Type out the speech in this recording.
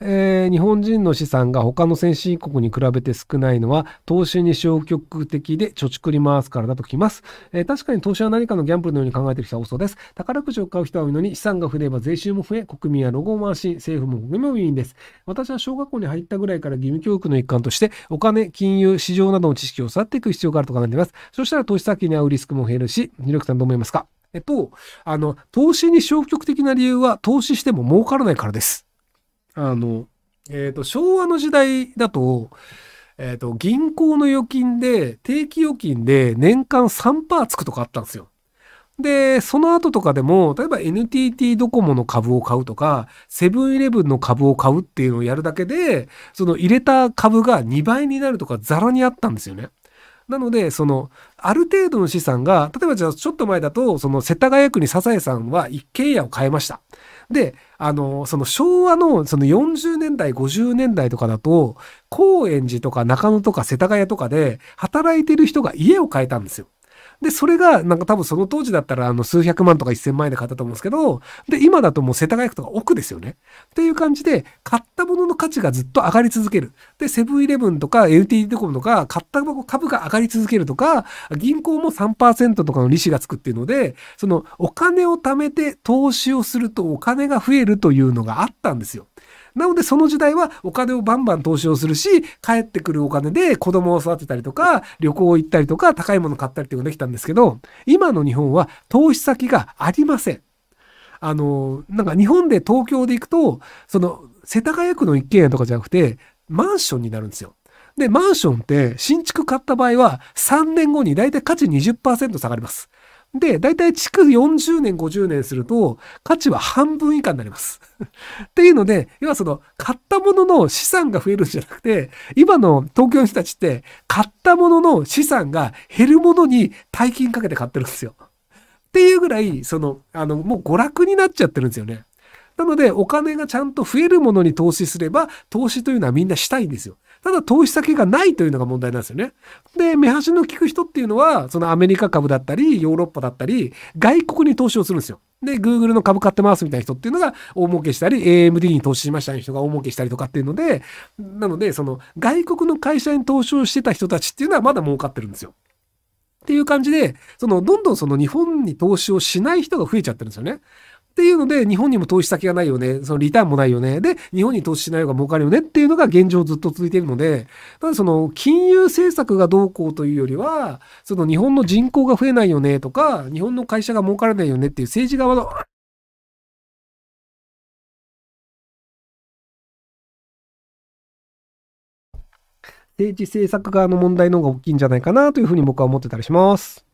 えー、日本人の資産が他の先進国に比べて少ないのは投資に消極的で貯蓄に回すからだときます、えー、確かに投資は何かのギャンブルのように考えてる人は多そうです宝くじを買う人は多いのに資産が増えれば税収も増え国民はロゴも安心政府も国民もいいんです私は小学校に入ったぐらいから義務教育の一環としてお金金融市場などの知識を育っていく必要があると考えていますそしたら投資先に合うリスクも減るし二力さんどう思いますかえっと、あの、投資に消極的な理由は投資しても儲からないからです。あの、えっ、ー、と、昭和の時代だと、えっ、ー、と、銀行の預金で、定期預金で年間3%つくとかあったんですよ。で、その後とかでも、例えば NTT ドコモの株を買うとか、セブンイレブンの株を買うっていうのをやるだけで、その入れた株が2倍になるとかザラにあったんですよね。なので、その、ある程度の資産が、例えばじゃあちょっと前だと、その世田谷区にサザエさんは一軒家を買いました。で、あの、その昭和のその40年代、50年代とかだと、高円寺とか中野とか世田谷とかで働いてる人が家を買えたんですよ。で、それが、なんか多分その当時だったら、あの、数百万とか一千万円で買ったと思うんですけど、で、今だともう世田谷区とか奥ですよね。っていう感じで、買ったものの価値がずっと上がり続ける。で、セブンイレブンとか LTD コムとか、買った株が上がり続けるとか、銀行も3%とかの利子がつくっていうので、その、お金を貯めて投資をするとお金が増えるというのがあったんですよ。なのでその時代はお金をバンバン投資をするし、帰ってくるお金で子供を育てたりとか、旅行行ったりとか、高いもの買ったりとかできたんですけど、今の日本は投資先がありません。あの、なんか日本で東京で行くと、その、世田谷区の一軒家とかじゃなくて、マンションになるんですよ。で、マンションって新築買った場合は3年後にだいたい価値20%下がります。で、だいたい築40年、50年すると、価値は半分以下になります。っていうので、要はその、買ったものの資産が増えるんじゃなくて、今の東京の人たちって、買ったものの資産が減るものに大金かけて買ってるんですよ。っていうぐらい、その、あの、もう娯楽になっちゃってるんですよね。なので、お金がちゃんと増えるものに投資すれば、投資というのはみんなしたいんですよ。ただ投資先がないというのが問題なんですよね。で、目端の利く人っていうのは、そのアメリカ株だったり、ヨーロッパだったり、外国に投資をするんですよ。で、Google の株買ってますみたいな人っていうのが大儲けしたり、AMD に投資しました人が大儲けしたりとかっていうので、なので、その外国の会社に投資をしてた人たちっていうのはまだ儲かってるんですよ。っていう感じで、その、どんどんその日本に投資をしない人が増えちゃってるんですよね。っていうので、日本にも投資先がないよね。そのリターンもないよね。で、日本に投資しない方が儲かるよねっていうのが現状ずっと続いているので、ただその金融政策がどうこうというよりは、その日本の人口が増えないよねとか、日本の会社が儲からないよねっていう政治側の政治政策側の問題の方が大きいんじゃないかなというふうに僕は思ってたりします。